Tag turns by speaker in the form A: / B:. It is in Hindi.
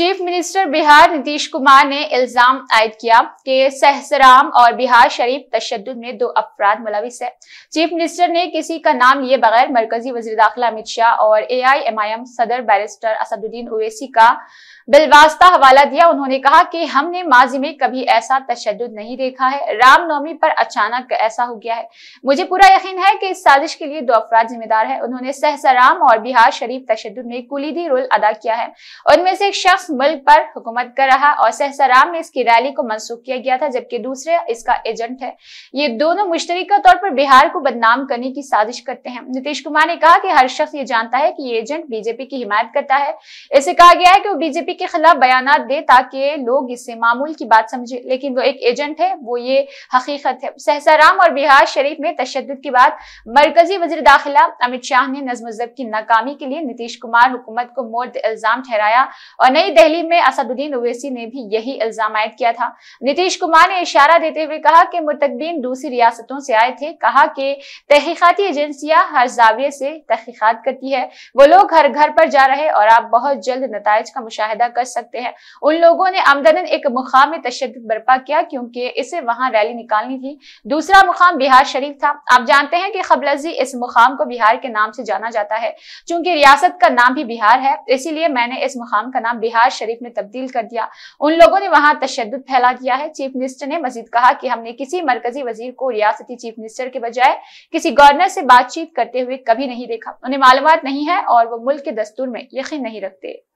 A: चीफ मिनिस्टर बिहार नीतीश कुमार ने इल्जाम आयद किया कि सहसराम और बिहार शरीफ तशद में दो अफराद मुलविस है चीफ मिनिस्टर ने किसी का नाम लिए बगैर मरकजी वजी दाखिला अमित शाह और A I M I M सदर बैरिस्टर असदुद्दीन ओवैसी का बिलवास्ता हवाला दिया उन्होंने कहा कि हमने माजी में कभी ऐसा तशद नहीं देखा है रामनवमी पर अचानक ऐसा हो गया है मुझे पूरा यकीन है कि इस साजिश के लिए दो अफराद जिम्मेदार है उन्होंने सहसराम और बिहार शरीफ तशद में कुलीदी रोल अदा किया है उनमें से एक शख्स मुल्क पर हुकूमत कर रहा और सहसाराम में इसकी रैली को मनसूख किया गया था जबकि दूसरे इसका एजेंट है ये दोनों मुश्तरका तौर पर बिहार को बदनाम करने की साजिश करते हैं नीतीश कुमार ने कहा कि हर शख्स ये जानता है कि ये एजेंट बीजेपी की हिमायत करता है इसे कहा गया है कि वो बीजेपी के खिलाफ बयान दे ताकि लोग इसे मामूल की बात समझे लेकिन वो एक एजेंट है वो ये हकीकत है सहसाराम और बिहार शरीफ में तशद के बाद मरकजी वजी दाखिला अमित शाह ने नजम की नाकामी के लिए नीतीश कुमार हुकूमत को मोर्द इल्जाम ठहराया और नई नई दिल्ली में असदुद्दीन ओवैसी ने भी यही इल्जाम आयद किया था नीतीश कुमार ने इशारा देते हुए कहा कि मुतकबीन दूसरी रियासतों से आए थे कहा कि तहकीकती एजेंसियां हर जाविये से तहकीकत करती है वो लोग हर घर पर जा रहे और आप बहुत जल्द नतज का मुशाहिदा कर सकते हैं उन लोगों ने आमदन एक मुकाम में तशद बर्पा किया क्योंकि इसे वहां रैली निकालनी थी दूसरा मुकाम बिहार शरीफ था आप जानते हैं कि खबलजी इस मुकाम को बिहार के नाम से जाना जाता है चूंकि रियासत का नाम भी बिहार है इसीलिए मैंने इस मुकाम का नाम बिहार बिहार शरीफ में तब्दील कर दिया उन लोगों ने वहां तशद फैला दिया है चीफ मिनिस्टर ने मजीद कहा कि हमने किसी मरकजी वजीर को रियासती चीफ मिनिस्टर के बजाय किसी गवर्नर से बातचीत करते हुए कभी नहीं देखा उन्हें मालूम नहीं है और वो मुल्क के दस्तूर में यकीन नहीं रखते